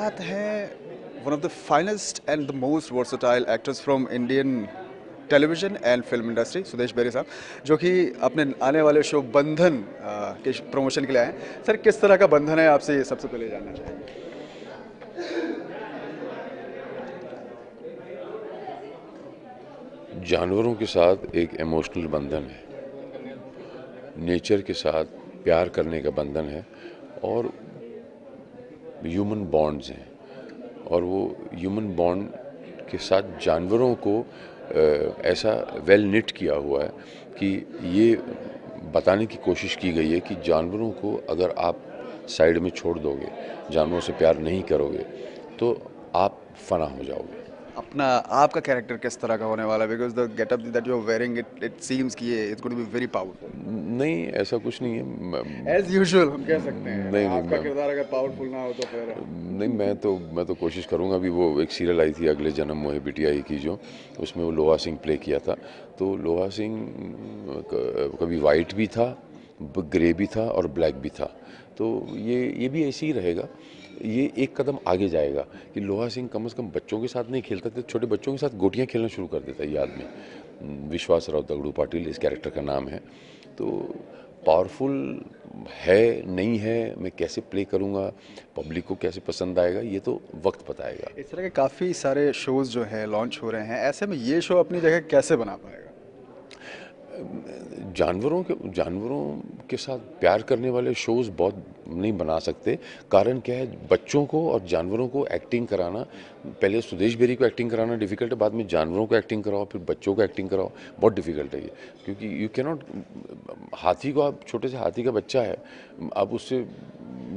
साथ है one of the finest and the most versatile actors from Indian television and film industry Sudesh Berry sahab जो कि अपने आने वाले शो बंधन के प्रमोशन के लिए आए हैं सर किस तरह का बंधन है आपसे ये सबसे पहले जानना चाहिए जानवरों के साथ एक इमोशनल बंधन है नेचर के साथ प्यार करने का बंधन है और ह्यूमन बॉन्ड्स हैं और वो ह्यूमन बॉन्ड के साथ जानवरों को ऐसा वेल निट किया हुआ है कि ये बताने की कोशिश की गई है कि जानवरों को अगर आप साइड में छोड़ दोगे जानवरों से प्यार नहीं करोगे तो आप फना हो जाओगे अपना आपका कैरेक्टर किस तरह का होने वाला because the getup that you are wearing it it seems कि ये it's going to be very powerful नहीं ऐसा कुछ नहीं है एज यूजुअल हम कह सकते हैं नहीं नहीं, आपका किरदार अगर पावरफुल ना हो तो फिर नहीं मैं तो मैं तो कोशिश करूंगा अभी वो एक सीरियल आई थी अगले जन्म मोहे बिटियाई की जो उसमें वो लोहा सिंह प्ले किया था तो लोहा सिंह कभी वाइट भी था ग्रे भी था और ब्लैक भी था तो ये ये भी ऐसे ही रहेगा ये एक कदम आगे जाएगा कि लोहा सिंह कम से कम बच्चों के साथ नहीं खेलता था छोटे बच्चों के साथ गोटियाँ खेलना शुरू कर देता ये आदमी हम्म, विश्वास राव दगड़ू पाटिल इस कैरेक्टर का नाम है तो पावरफुल है नहीं है मैं कैसे प्ले करूँगा पब्लिक को कैसे पसंद आएगा ये तो वक्त बताएगा इस तरह के काफ़ी सारे शोज़ जो हैं लॉन्च हो रहे हैं ऐसे में ये शो अपनी जगह कैसे बना पाएगा जानवरों के जानवरों के साथ प्यार करने वाले शोज बहुत नहीं बना सकते कारण क्या है बच्चों को और जानवरों को एक्टिंग कराना पहले सुदेश बेरी को एक्टिंग कराना डिफिकल्ट है बाद में जानवरों को एक्टिंग कराओ फिर बच्चों को एक्टिंग कराओ बहुत डिफिकल्ट है ये क्योंकि यू कैनॉट हाथी को आप छोटे से हाथी का बच्चा है आप उससे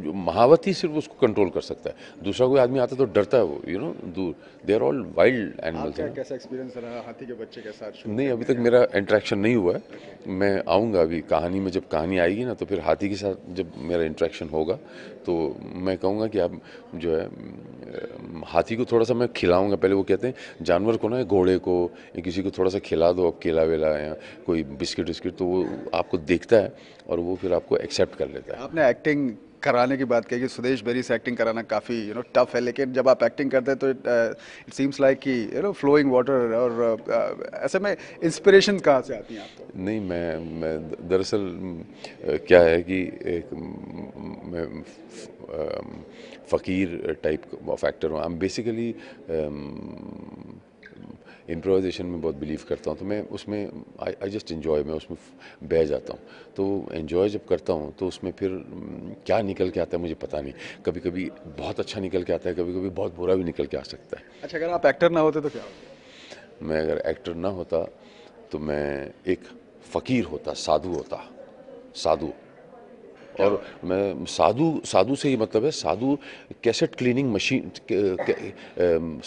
महावत ही सिर्फ उसको कंट्रोल कर सकता है दूसरा कोई आदमी आता तो डरता है वो यू नो दूर they are all wild animals कैसा एक्सपीरियंस रहा हाथी के बच्चे के साथ नहीं अभी तक मेरा इंट्रैक्शन नहीं हुआ है मैं आऊँगा अभी कहानी में जब कहानी आएगी ना तो फिर हाथी के साथ जब मेरा इंट्रैक्शन होगा तो मैं कहूँगा कि आप जो है हाथी को थोड़ा सा मैं खिलाऊंगा पहले वो कहते हैं जानवर को ना घोड़े को या किसी को थोड़ा सा खिला दो अब केला वेला या कोई बिस्किट विस्किट तो वो आपको देखता है और वो फिर आपको एक्सेप्ट कर लेता है आपने एक्टिंग कराने की बात कही कि सुदेश बेरी से एक्टिंग कराना काफ़ी यू नो टफ है लेकिन जब आप एक्टिंग करते हैं तो इट सीम्स लाइक कि यू नो फ्लोइंग वाटर और uh, uh, ऐसे में इंस्पिरेशन कहाँ से आती हैं आपको नहीं मैं मैं दरअसल क्या है कि एक मैं फ़कीर टाइप ऑफ एक्टर हूँ आई एम बेसिकली इम्प्रोवाइजेशन में बहुत बिलीव करता हूँ तो मैं उसमें आई जस्ट इन्जॉय मैं उसमें बह जाता हूँ तो इन्जॉय जब करता हूँ तो उसमें फिर हम्म, क्या निकल के आता है मुझे पता नहीं कभी कभी बहुत अच्छा निकल के आता है कभी कभी बहुत बुरा भी निकल के आ सकता है अच्छा अगर आप एक्टर ना होते तो क्या मैं अगर एक्टर ना होता तो मैं एक फ़कीर होता साधु होता साधु और मैं साधु साधु से ये मतलब है साधु कैसेट क्लीनिंग मशीन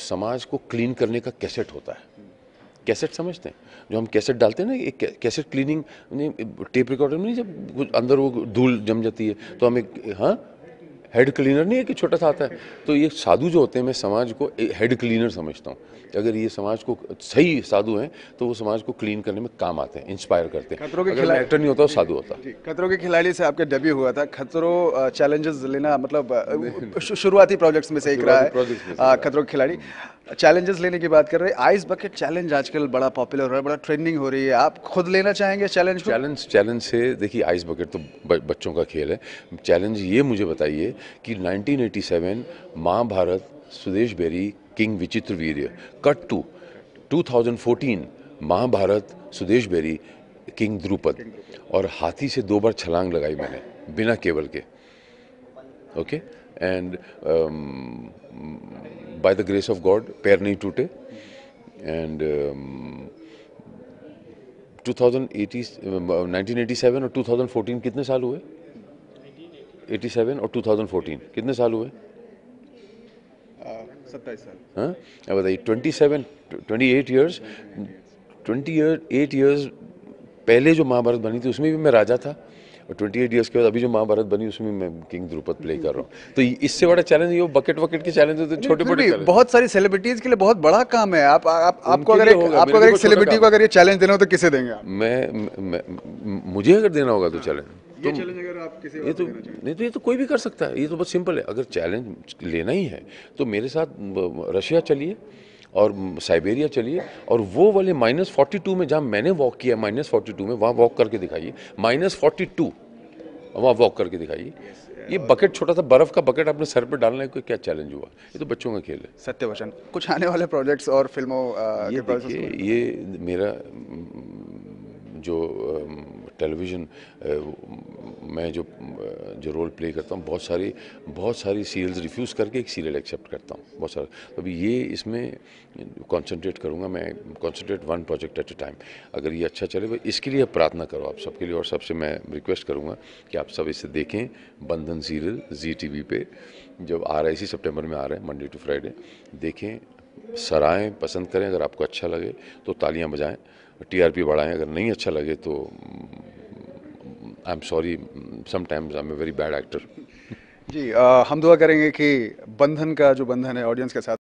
समाज को क्लीन करने का कैसेट होता है कैसेट समझते हैं जो हम कैसेट डालते हैं ना एक कैसेट क्लीनिंग टेप रिकॉर्डर में नहीं जब अंदर वो धूल जम जाती है तो हम एक हाँ हेड क्लीनर नहीं है कि छोटा सा आता है तो ये साधु जो होते हैं मैं समाज को हेड क्लीनर समझता हूँ अगर ये समाज को सही साधु हैं तो वो समाज को क्लीन करने में काम आते हैं इंस्पायर करते हैं खतरों के खिलाड़ी एक्टर नहीं होता साधु होता खतरों के खिलाड़ी से आपका डेब्यू हुआ था खतरों चैलेंजेस लेना मतलब शुरुआती प्रोजेक्ट्स में से एक रहा है खतरों के खिलाड़ी चैलेंजेस लेने की बात कर रहे हैं आइस बकेट चैलेंज आजकल बड़ा पॉपुलर हो रहा है बड़ा ट्रेंडिंग हो रही है आप खुद लेना चाहेंगे चैलेंज चैलेंज चैलेंज से देखिए आइस बकेट तो बच्चों का खेल है चैलेंज ये मुझे बताइए कि 1987 Mahabharat Sudesh Berry king Vichitra Veer cut to 2014 Mahabharat Sudesh Berry king Drupad और हाथी से दो बार छलांग लगाई मैंने बिना केबल के okay okay? And by the grace of God पैर नहीं टूटे and And um, 1987 um, uh, और 2014 कितने साल हुए 87 और 2014 कितने साल हुए uh, सत्ताईस साल हाँ? बताइए twenty seven twenty eight years twenty eight years पहले जो महाभारत बनी थी उसमें भी मैं राजा था और ट्वेंटी एट ईयर्स के बाद अभी जो महाभारत बनी उसमें मैं किंग द्रुपद प्ले कर रहा हूँ तो इससे बड़ा चैलेंज ये बकेट वकेट के चैलेंज होते छोटे मोटे बहुत सारी सेलिब्रिटीज के लिए बहुत बड़ा काम है आप, आप आपको अगर आपको अगर एक सेलिब्रिटी को अगर ये चैलेंज देना हो तो किसे देंगे मैं मुझे अगर देना होगा तो चैलेंज हाँ। तो ये तो, तो नहीं तो ये तो कोई भी कर सकता है ये तो बहुत सिंपल है अगर चैलेंज लेना ही है तो मेरे साथ रशिया चलिए और साइबेरिया चलिए और वो वाले माइनस फोर्टी टू में जहाँ मैंने वॉक किया माइनस फोर्टी टू में वहाँ वॉक करके दिखाइए माइनस फोर्टी टू वहाँ वॉक करके दिखाइए ये बकेट छोटा सा बर्फ का बकेट अपने सर पे डालने का क्या चैलेंज हुआ ये तो बच्चों का खेल है सत्य वचन कुछ आने वाले प्रोजेक्ट्स और फिल्मों ये, के ये मेरा जो टेलीविज़न मैं जो जो रोल प्ले करता हूँ बहुत सारी बहुत सारी सीरियल्स रिफ्यूज़ करके एक सीरियल एक्सेप्ट करता हूँ बहुत सारा तो अभी ये इसमें कॉन्सनट्रेट करूँगा मैं concentrate one project at a time अगर ये अच्छा चले तो इसके लिए प्रार्थना करो आप सबके लिए और सबसे मैं रिक्वेस्ट करूँगा कि आप सब इसे देखें बंधन सीरियल जी टी वी पे जब आ रहा है इसी सेप्टेम्बर में आ रहे हैं मंडे टू फ्राइडे देखें सराएं पसंद करें अगर आपको अच्छा लगे तो तालियां बजाएं टीआरपी बढ़ाएं अगर नहीं अच्छा लगे तो I am sorry sometimes I am a very bad actor जी आ, uh, हम दुआ करेंगे कि बंधन का जो बंधन है ऑडियंस के साथ